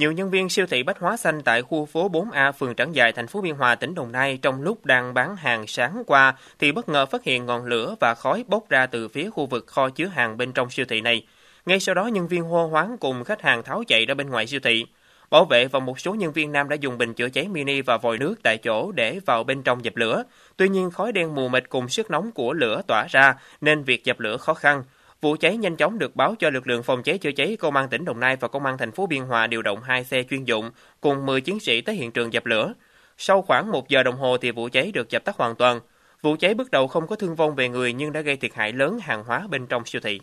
Nhiều nhân viên siêu thị Bách Hóa Xanh tại khu phố 4A, phường Trảng Dài, thành phố Biên Hòa, tỉnh Đồng Nai trong lúc đang bán hàng sáng qua thì bất ngờ phát hiện ngọn lửa và khói bốc ra từ phía khu vực kho chứa hàng bên trong siêu thị này. Ngay sau đó, nhân viên hô hoáng cùng khách hàng tháo chạy ra bên ngoài siêu thị. Bảo vệ và một số nhân viên nam đã dùng bình chữa cháy mini và vòi nước tại chỗ để vào bên trong dập lửa. Tuy nhiên, khói đen mù mịt cùng sức nóng của lửa tỏa ra nên việc dập lửa khó khăn. Vụ cháy nhanh chóng được báo cho lực lượng phòng cháy chữa cháy công an tỉnh Đồng Nai và công an thành phố Biên Hòa điều động hai xe chuyên dụng cùng 10 chiến sĩ tới hiện trường dập lửa. Sau khoảng 1 giờ đồng hồ thì vụ cháy được dập tắt hoàn toàn. Vụ cháy bước đầu không có thương vong về người nhưng đã gây thiệt hại lớn hàng hóa bên trong siêu thị.